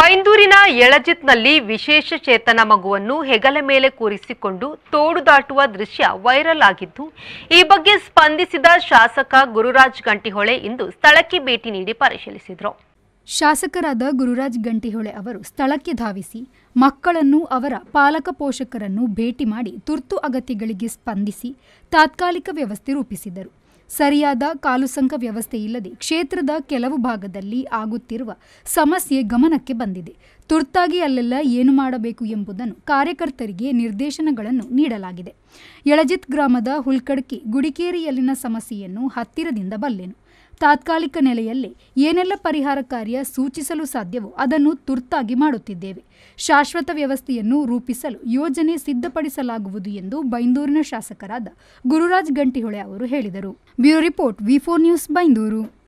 ಬೈಂದೂರಿನ ಎಳಜಿತ್ನಲ್ಲಿ ವಿಶೇಷ ಚೇತನ ಮಗುವನ್ನು ಹೆಗಲ ಮೇಲೆ ಕೂರಿಸಿಕೊಂಡು ತೋಡು ದಾಟುವ ದೃಶ್ಯ ವೈರಲ್ ಆಗಿದ್ದು ಈ ಬಗ್ಗೆ ಸ್ಪಂದಿಸಿದ ಶಾಸಕ ಗುರುರಾಜ್ ಗಂಟಿಹೊಳೆ ಇಂದು ಸ್ಥಳಕ್ಕೆ ಭೇಟಿ ನೀಡಿ ಪರಿಶೀಲಿಸಿದರು ಶಾಸಕರಾದ ಗುರುರಾಜ್ ಗಂಟಿಹೊಳೆ ಅವರು ಸ್ಥಳಕ್ಕೆ ಧಾವಿಸಿ ಮಕ್ಕಳನ್ನು ಅವರ ಪಾಲಕ ಪೋಷಕರನ್ನು ಭೇಟಿ ಮಾಡಿ ತುರ್ತು ಅಗತ್ಯಗಳಿಗೆ ಸ್ಪಂದಿಸಿ ತಾತ್ಕಾಲಿಕ ವ್ಯವಸ್ಥೆ ರೂಪಿಸಿದರು ಸರಿಯಾದ ಕಾಲುಸಂಕ ವ್ಯವಸ್ಥೆ ಇಲ್ಲದೆ ಕ್ಷೇತ್ರದ ಕೆಲವು ಭಾಗದಲ್ಲಿ ಆಗುತ್ತಿರುವ ಸಮಸ್ಯೆ ಗಮನಕ್ಕೆ ಬಂದಿದೆ ತುರ್ತಾಗಿ ಅಲ್ಲೆಲ್ಲ ಏನು ಮಾಡಬೇಕು ಎಂಬುದನ್ನು ಕಾರ್ಯಕರ್ತರಿಗೆ ನಿರ್ದೇಶನಗಳನ್ನು ನೀಡಲಾಗಿದೆ ಯಳಜಿತ್ ಗ್ರಾಮದ ಹುಲ್ಕಡ್ಕಿ ಗುಡಿಕೇರಿಯಲ್ಲಿನ ಸಮಸ್ಯೆಯನ್ನು ಹತ್ತಿರದಿಂದ ಬಲ್ಲೆನು ತಾತ್ಕಾಲಿಕ ನೆಲೆಯಲ್ಲಿ ಏನೆಲ್ಲ ಪರಿಹಾರ ಕಾರ್ಯ ಸೂಚಿಸಲು ಸಾಧ್ಯವೋ ಅದನ್ನು ತುರ್ತಾಗಿ ಮಾಡುತ್ತಿದ್ದೇವೆ ಶಾಶ್ವತ ವ್ಯವಸ್ಥೆಯನ್ನು ರೂಪಿಸಲು ಯೋಜನೆ ಸಿದ್ಧಪಡಿಸಲಾಗುವುದು ಎಂದು ಬೈಂದೂರಿನ ಶಾಸಕರಾದ ಗುರುರಾಜ್ ಗಂಟಿಹೊಳೆ ಅವರು ಹೇಳಿದರು bureau report V news Byndoor